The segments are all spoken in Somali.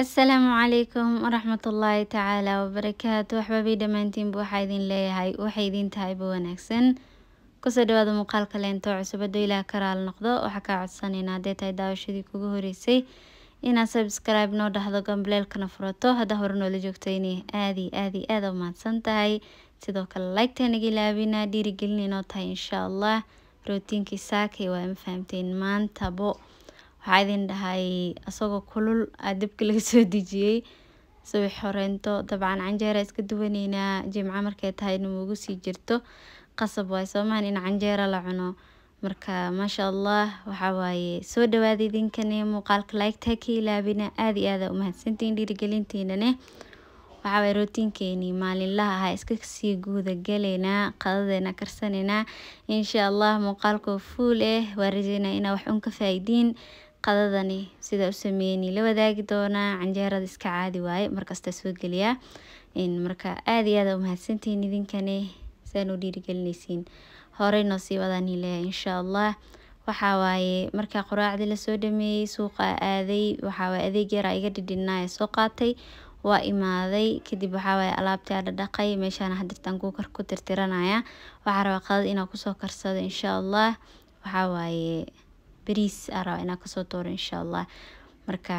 asalaamu calaykum waraxmatullaahi tacaala wabarakaatu waxbaabi dhammaantiinba waxaa idin leeyahay waxay idiin tahayba wanaagsan kusoo dhawaada muuqaalka leento cusubado ilaah karaal noqdo waxaa kaa codsanaynaa hadday tahay daawashadii kugu horeysay inaad sabskribe noo dhahdo gambileelkana furato hadda hore noola joogtayni aadi aadi aada umahadsan tahay sidoo kale laygtanaga ilaabina dhiirigelin inoo tahay insha allah rootiinkii saakay waa ma fahamteen maantabo waxaa idin dhahay asagoo kulul aa dabka laga soo dejiyey sawix horeynto dabcan canjeera iska duwaneynaa jimco markay tahayna muugu sii jirto qasab waay soomahan in canjeera la cuno marka maasha allah waxaa waaye soo dhawaada idinkane muuqaalka laigtaa ka ilaabina aada iyo aada umahadsantiin dhiirigelintiinane waxaawaaye rootiinkeenii maalinlaha ahaa iska sii guuda galeynaa qadadeena karsaneynaa insha allah muuqaalkoo fuul eh waa rajeynaa inaa wax un ka faa-idiin qadadani sida usameyni la wadaagi doonaa canjeerada iska caadi waaye markasta soo geliyaa marka aada iyo aada umahadsantihiin idinkane saan dhiirigelinaysiin horey noo sii wadaan hilaya insha allah waxaa waaye markaa qoraacdii lasoo dhameeyey suuqa aaday waxaawaaye adeeg yaraa iga dhidhinaaye soo qaatay waa imaaday kadib waxaawaaye alaabtii aa dhadhaqay meeshaana hadirtaan kuukar ku tirtiranaya waxaa rabaa qadad inaan kusoo karsado insha allah waxaa waaye bariis araa ah inaa kasoo dooro insha allah marka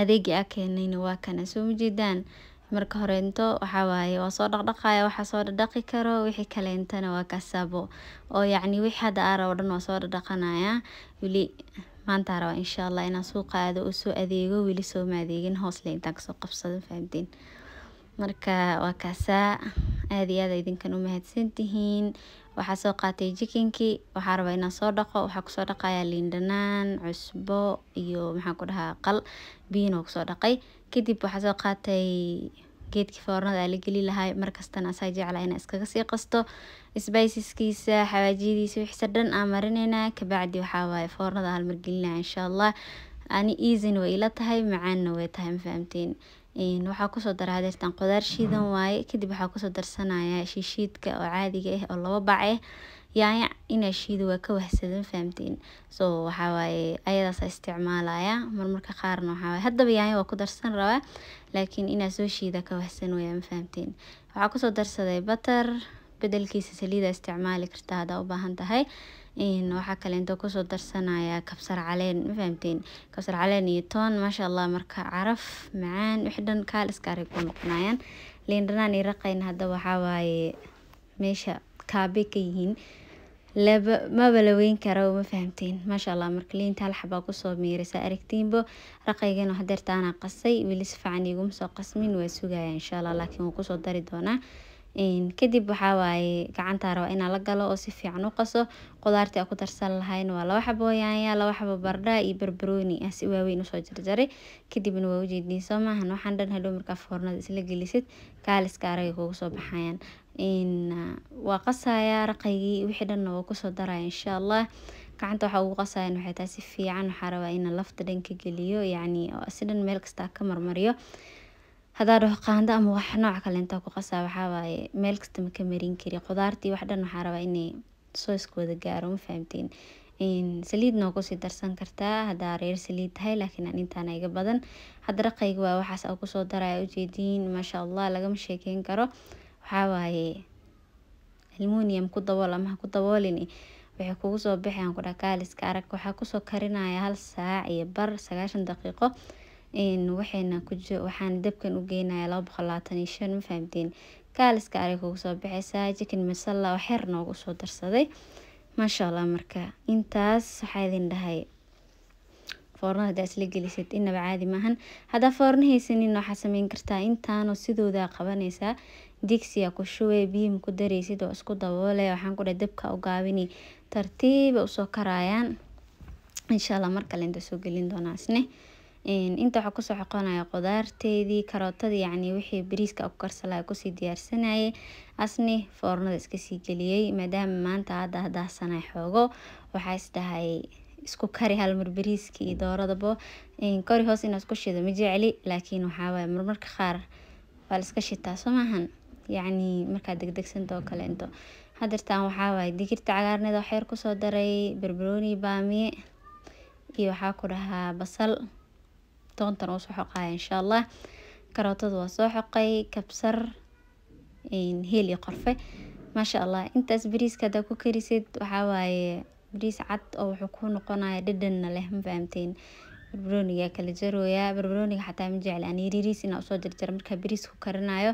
adeegii aa keenayna waa kana soo majeedaan marka horeento waxaa waaye waa soo dhaqdhaqaya waxaa soo dhaqdhaqi karo wixii kaleentana waa kasabo oo yacni wixii hadda aara oo dhan waa soo dhaqdhaqanayaa weli maanta araa insha allah inaan suuqa aado oo soo adeego weli soo ma adeegin hoosle intaan kasoo qabsado fahamteen marka waa kaasaa aad iyo aad idinkan u mahadsantihiin waxaa soo qaatay jikinkii waxaa rabaa inaan soo dhaqo waxaa kusoo dhaqayaa liin cusbo iyo maxaan ku dhahaa qal biin oo kusoo dhaqay kadib waxaa soo qaatay geedkii foornada aa la geli lahay markastana asaa jeclaa inaa iskaga sii qasto sbiciskiisa xawaajiyadiisa wixiisa dhan aan marinaynaa kabacdi waxaa waaye foornada halmar gelinayaa insha allah ani easyna way ila tahay macaanna way tahay mafahamteen waxaa kusoo dara hadeertan qudaar shiidan waaye kadib waxaa kusoo darsanaya shiishiidka oo caadiga ah oo laba bac ah eh. yaaya inaa shiido waa ka wahsadan fahamteen so waxawaaye ayadaasa isticmaalaya marmarka qaarna waxaa haddaba yaaya waa ku darsan rabaa laakiin inaa soo shiida ka wahsan waya ma waxaa kusoo darsaday batar bedelkiisa saliida isticmaali karta haddaa u baahan tahay waxaa kaleento kusoo darsanayaa kabsar caleen mafahamteen kabsar caleen iyo toon maasha allah marka caraf macaan wix dhan kaaliska aray ku noqonayaan liindhanaan i raqayna hadda waxaa waaye meesha kaabay ka yihiin laba maba la weyn kara ma fahamteen maasha allah marka liinta hal xabaa kusoo miiraysa aragtiinbo raqaygana hadeertaana qasay weli si fiican iguma qasmin waa sugayaa inshaa allah laakiin wuu kusoo dari doonaa kadib waxaa waaye gacantaa raba inaa la galo oo si fiican u qaso qudaarti aa ku darsan lahayna waa laba xabo yaanya laba xabo bardha iyo barbarooni aan ah si waaweyn usoo jarjaray kadibna waa ujeediin soo waxaan dhan hadhow markaa foornada isla gelisid kaaliska araga kuga baxayaan waa qasayaa raqaygii wixii dhanna waa kusoo daraya insha allah gacanta waxaa ugu qasayaan waxay tahay si fiican waxaa rabaa inaan lafta dhanka geliyo yacni si dhan meel kastaa ka marmariyo hadaa dhaho qaando ama wax nooc kale intaa ku qasaa waxaawaaye waaye meel kasta ma ka marin kari khudaartii wax dhan waxaa rabaa inay soo iskooda gaaro ma fahamteen saliidna waa kusii darsan kartaa hadaa reer saliid tahay laakiin aan intaana iga badan hadda raqayga waa waxaas aan kusoo daraya ujeediin maasha allah lagama sheekeyn karo waxaa waaye ku dabool ama ha ku daboolin waxay kugu soo baxayaan kudhakaalska arag waxaa kusoo karinaya hal saac iyo bar sagaashan daqiiqo waxayna waxaan dabkan u geynayaa laba boqol labaatan iyo shan ma kaaliska ariga ugu baxaysaa jikin masala wax xer noogu soo darsaday maasha allah marka intaas waxaa idin dhahay foornada hadaa isla gelisid inaba caadi maahan haddaa foorna haysanin waxaa sameyn kartaa intaanoo sidoodaa qabanaysaa digsiga ku shubay biyima ku daraysid oo isku daboole waxaan ku dhahay dabka u gaabini tartiiba usoo karayaan insha allah mar kale inta soo gelin doonaa inta waxaa kusoo xoqonaya qudaarteedii karootadii yacni wixii bariiska aku karsalaha kusii diyaarsanayay asni foornada iskasii geliyey maadaama maanta hadda hadaahsanay xoogo waxaa isdhahay isku kari halmar bariiskii iyo dooradabo kori hoos inaad ku shido ma jecli laakiin waxaa marmarka qaar waa la iska shitaa soo yacni markaa degdegsanta oo kale into hadeertaan digirta cagaarneed oo xeer kusoo daray barbarooni baamiye iyo waxaa ku dhahaa basal toontan waa soo xoqaya insha allah karootada waa soo xoqay kabsar heel iyo qorfe maasha allah intaas bariiska haddaa ku karisid waxaa waaye bariis cad oo wuxuu kuu noqonaya dhadhanna leh ma fahamteen barbarooniga kala jarooya barbarooniga xataa ma jecel aan yariiriis inaa usoo jarjara markaa bariis ku karinayo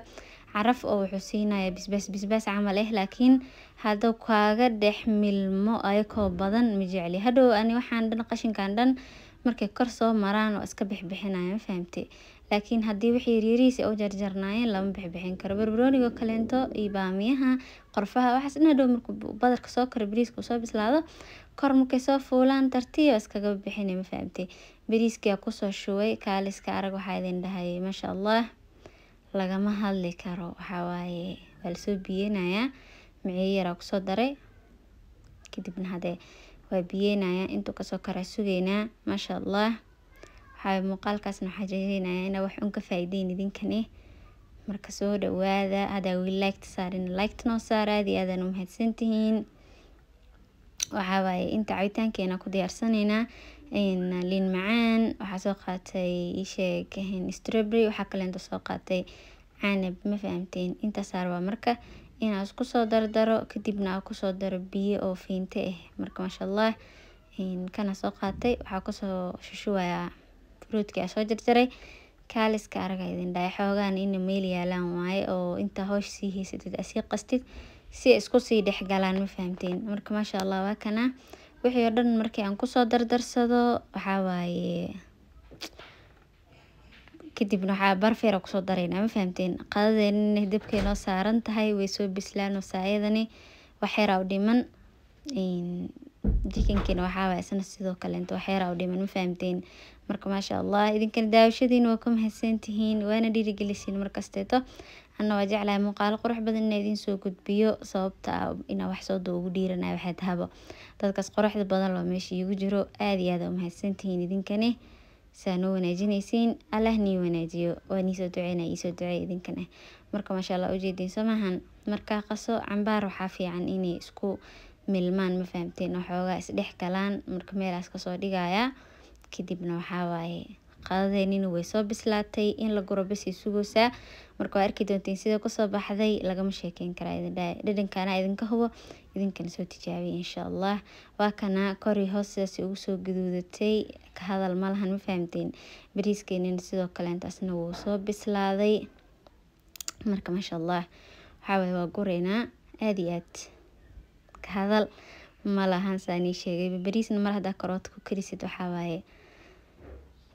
caraf oo wuxuu siinaya bisbaas bisbaas camal ah laakiin hadduu kaaga dhex milmo ayakoo badan ma jecli hadhow ani waxaan dhan qashinkaan dhan markay kor soo maraan oo iska bixbixinayaan ma fahamtay laakiin haddii wixii yaryarihiisi u jarjarnaayeen lama bixbixin karo barbarooniga kaleento iyo baamiyaha qorfaha waxaas in hadhow markuu badarka soo karo bariiska uu soo bislaado kor markay soo fuulaan tartiib iskaga bixinay ma fahamtay bariiskii aa kusoo shubay kaaliska arag waxaa idin dhahayay maasha allah lagama hadli karo waxaa waaye waa lasoo biyeynayaa miciyo yaraa kusoo daray kadibna hadee waa biyeynaya intuu kasoo kara sugeynaa maasha allah waxaa muuqaalkaasna waxaa jeedinayaa inaa wax un ka faa-ideyn idinkani marka soo dhawaada hadaa weli liketa saarin liketa noo saaraadi aadan u mahadsantihiin waxaa inta cabitaankeena ku diyaarsanaynaa liin macaan waxaa soo qaatay iisheeg strawberry waxaa kaleento soo qaatay canab ma fahamteen intaas saar waa marka inaa isku soo dardaro kadibna aa kusoo daro biyo oo fiinto ah eh. marka maasha allah kana soo qaatay waxaa kusoo shushubayaa fruudkii aa soo jarjaray kaaliska araga idin dhahay xoogaan ina meel yaalaan waaye oo inta hoosh sii haysatid asii qastid si isku sii dhexgalaan ma fahamteen marka maasha allah waa kana wixii oo dhan markii aan kusoo dardarsado waxaa waaye kadibna waxaa barfeer kusoo dareynaa ma fahamteen qadadeenana dabkay saaran tahay way soo bislaan saayadani waxeeraa u dhiman jikankeena waxaawa isna sidoo kaleento waxeeraa u dhiman ma fahamteen marka maasha allah idinkana daawashadiina waa ku mahadsantihiin waana dhiirigelisiin markasteeto anna waa jeclahay muuqaalo qurux badan ina idiin soo gudbiyo sababta ah inaa wax sooda ugu dhiiranayo waxaa tahabo dadkaas quruxda badan loo meesha iigu jiro aada iyo aada u mahadsantihiin idinkani saano wanaajinaysiin allah nii wanaajiyo waa niisoo duceyna iisoo duceey idinkana marka maasha allah ujeediin soo markaa qaso cambaar waxaa fiican inay isku milmaan ma fahamteen waxoogaa isdhex galaan marka meelaas kasoo dhigayaa kadibna waxaa waaye qaadadeynina way soo bislaatay in la guro basay sugaysaa marka waa arki doonteen sida kusoo baxday lagama sheekeyn karaa idin dhaay dhadhankaana idinka hubo idinkana soo tijaabiya insha allah waa kana kori hoos sidaasi ugu soo guduudatay ka hadal malahan ma fahamteen bariiskeenina sidoo kaleenta asna wuu soo bislaaday marka maasha allah waxaa waa gureynaa aada iyo aad ka hadal malahan saanii sheegay bariisna mar haddaa karoota ku karisid waxaawaaye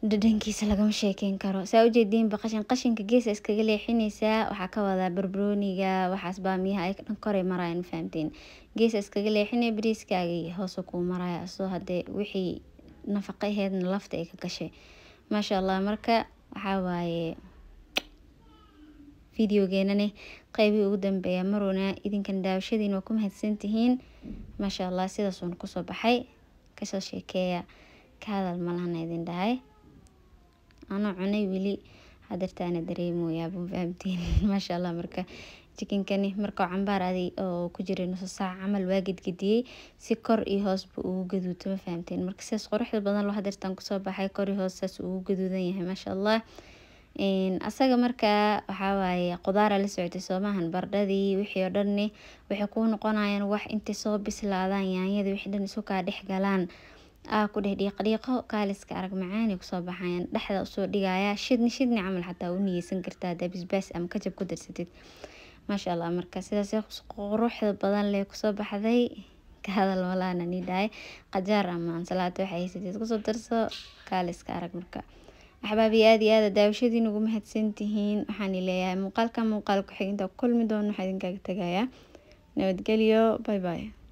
dhadhankiisa lagama sheekeyn karo saa ujeediinba qashin qashinka geesa iskaga leexineysaa waxaa ka wadaa barbarooniga waxaas baa miyaha ay dhan koray maraya ma fahamteen iskaga leexinaya bariiskaagii hoose kuu maraya soo hadee wixii nafaqa aheedna lafta ay ka gashay maasha allah marka waxaa waaye videogeenane qeybihii ugu dambeeya marona idinkan daawashadiin waa ku mahadsantihiin maasha allah sidaas kusoo baxay kasoo sheekeeya ka hadal malahana idin dhahay ano cunay weli hadeertaana dareemoya mafahamteen um maashaalla marka jikinkani marka cambaar adi oo ku jiray nuso saac camal waa gedgediyey si kor iyo hoosba ugu gaduuto ma fahamteen marka saas quruxda badan loo hadeertaan kusoo baxay kor iyo hoos saas ugu gaduudan yahay maasha allah asaga markaa waxaa qudaara la socotay soomaahan bardhadii wixii oo dhanne waxay kuu noqonayaan wax intay soo bislaadaan yaanyada wixii dhan isu kaa dhex galaan aa ah, ku dheh dhiiqdhiiqo kaaliska arag macaanay kusoo baxayaan dhexda usoo dhigayaa shidni shidni camal xataa u niyeysan kartaa hadaa bisbaas ama kajab ku darsatid maasha allah marka sidaas quruxda badan leh kusoo baxday ka hadal walaana qajaar ama ansalaato waxa haysatid kusoo darso kaaliska arag marka axbaab iyo aada iyo aada daawashadiin ugu mahadsantihiin waxaan leeyahay muuqaalka muuqaal ku-xiginta kulmi doona waxaa idinkaaga tagayaa nabadgelyo bay bay